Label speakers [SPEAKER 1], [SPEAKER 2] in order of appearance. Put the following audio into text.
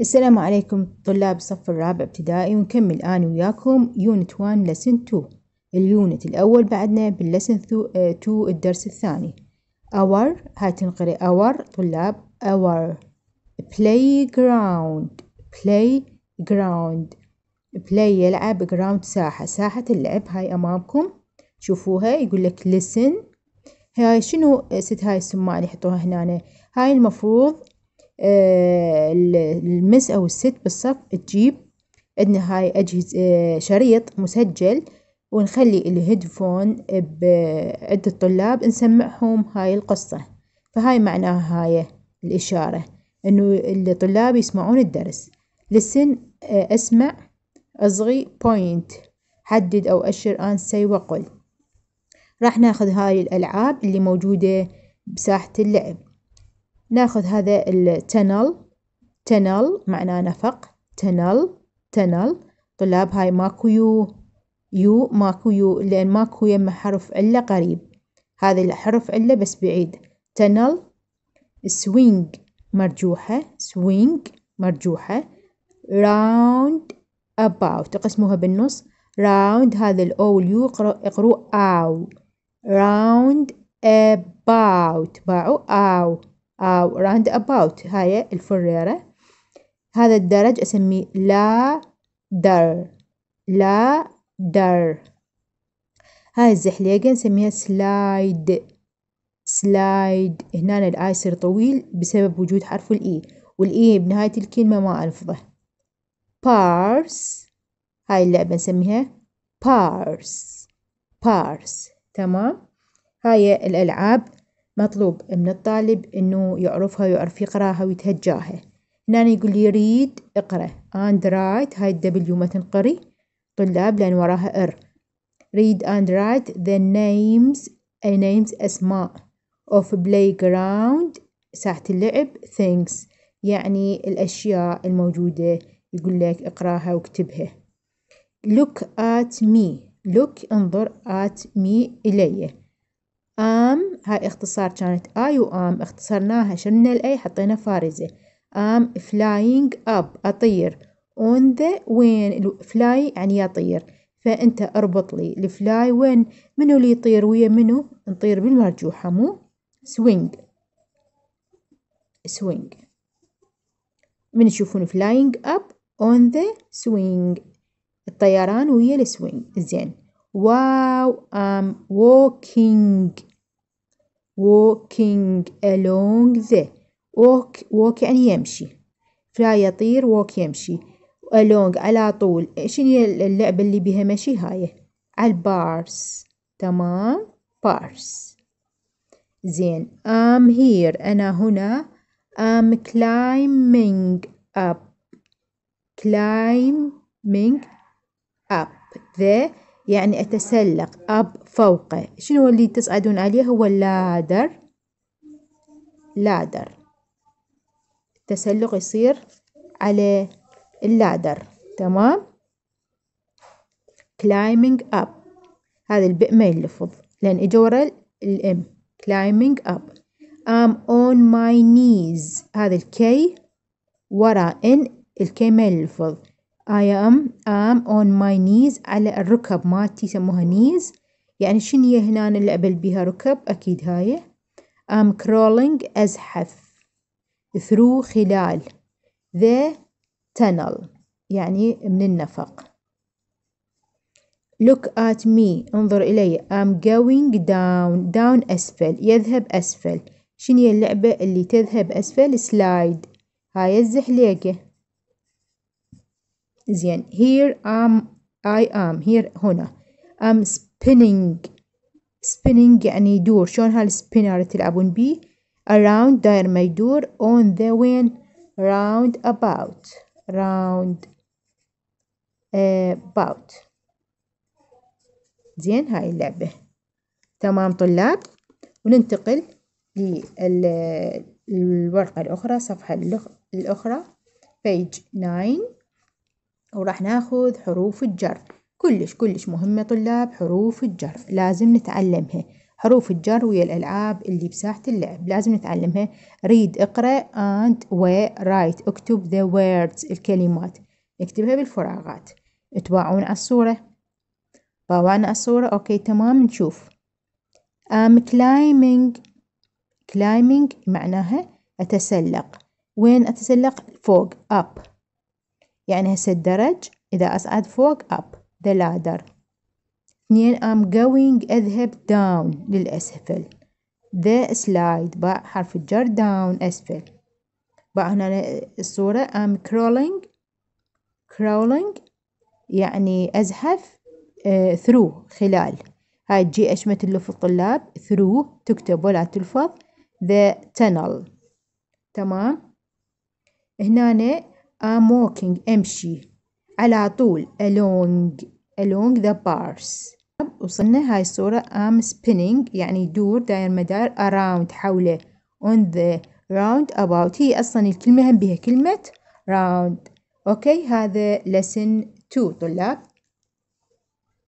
[SPEAKER 1] السلام عليكم طلاب الصف الرابع ابتدائي ونكمل أنا وياكم يونت 1 لسن 2 اليونت الأول بعدنا باللسن 2 آه، الدرس الثاني our هاي تنقري our طلاب our playground playground play يلعب ground ساحة ساحة اللعب هاي أمامكم شوفوها يقول لك listen هاي شنو آه، ست هاي السماعة اللي يحطوها هنا هاي المفروض المس أو الست بالصف تجيب عندنا هاي أجهزة آه، شريط مسجل ونخلي الهيدفون بعد الطلاب نسمعهم هاي القصة، فهاي معناها هاي الإشارة إنه الطلاب يسمعون الدرس، لسن آه، اسمع، اصغي point حدد أو أشر سي وقل، راح ناخذ هاي الألعاب اللي موجودة بساحة اللعب. ناخذ هذا التنل تنل معناه نفق تنل تنل طلاب هاي ماكو يو يو ماكو يو لأن ماكو يم حرف علة قريب هذا الحرف علة بس بعيد تنل سوينج مرجوحة سوينج مرجوحة راوند أباوت تقسموها بالنص راوند هذا الأو واليو اقروا أو راوند أباوت باعوا أو أو راوند أباوت هاي الفريرة هذا الدرج أسميه لا در لا در هاي الزحليقة نسميها سلايد سلايد هنا الاي يصير طويل بسبب وجود حرف الاي e. والاي e بنهاية الكلمة ما ألفظه بارس هاي اللعبة نسميها بارس بارس تمام هاي الألعاب مطلوب من الطالب إنه يعرفها ويعرف يقراها ويتهجاها هنا يقول لي ريد اقرأ and write هاي الدبليو ما تنقري طلاب لأن وراها ار read and write the names names أسماء of playground ساحة اللعب things يعني الأشياء الموجودة يقول لك اقراها واكتبها look at me look انظر at me إلي ام هاي اختصار كانت اي وام اختصرناها شلنا الاي حطينا فارزة ام فلاينج اب اطير اون ذا وين فلاي يعني يطير فانت اربط لي الفلاي وين منو اللي يطير ويا منو نطير بالمرجوحة مو سوينج سوينج من يشوفون فلاينج اب اون ذا سوينج الطيران ويا السوينج زين واو ام ووكينج walking along the walk walk يعني يمشي فلاي يطير walk يمشي along على طول شنو هي اللعبة اللي بيها مشي هاي على bars تمام بارس زين I'm here أنا هنا I'm climbing up climbing up the يعني أتسلق أب فوقه شنو اللي تصعدون عليه هو اللادر لادر التسلق يصير على اللادر تمام climbing up هذا البئ ما يلفظ لأن إجا ورا الإم climbing up I'm on my knees هذا الكي ورا إن الكي ما يلفظ I am am on my knees على الركب مالتي يسموها knees يعني هي هنا اللي أبل ركب أكيد هاي I'm crawling أزحف through خلال the tunnel يعني من النفق look at me انظر إلي I'm going down down أسفل يذهب أسفل شنو اللعبة اللي تذهب أسفل slide هاي الزحليقة زين here am I am here هنا am spinning spinning يعني يدور شلون هالسبينر تلعبون بيه around داير ما يدور on the wind round about round about زين هاي اللعبة تمام طلاب وننتقل للورقة الأخرى صفحة الأخرى page 9 وراح ناخذ حروف الجر كلش كلش مهمة طلاب حروف الجر لازم نتعلمها حروف الجر ويا الألعاب اللي بساحة اللعب لازم نتعلمها read اقرأ and write اكتب the words الكلمات نكتبها بالفراغات تباعون على الصورة باوعنا على الصورة اوكي تمام نشوف I'm climbing climbing معناها أتسلق وين أتسلق فوق up يعني هسه الدرج إذا أصعد فوق up the ladder اثنين I'm going أذهب down للأسفل the slide باء حرف الجر down أسفل باء هنا الصورة I'm crawling crawling يعني أزحف uh, through خلال هاي تجي أشمة اللف الطلاب through تكتب ولا تلفظ the tunnel تمام هنا I'm walking أمشي على طول along along the bars وصلنا هاي الصورة I'm spinning يعني دور داير مدار around حوله on the round about هي أصلا الكلمة هم بها كلمة round أوكي هذا lesson 2 طلاب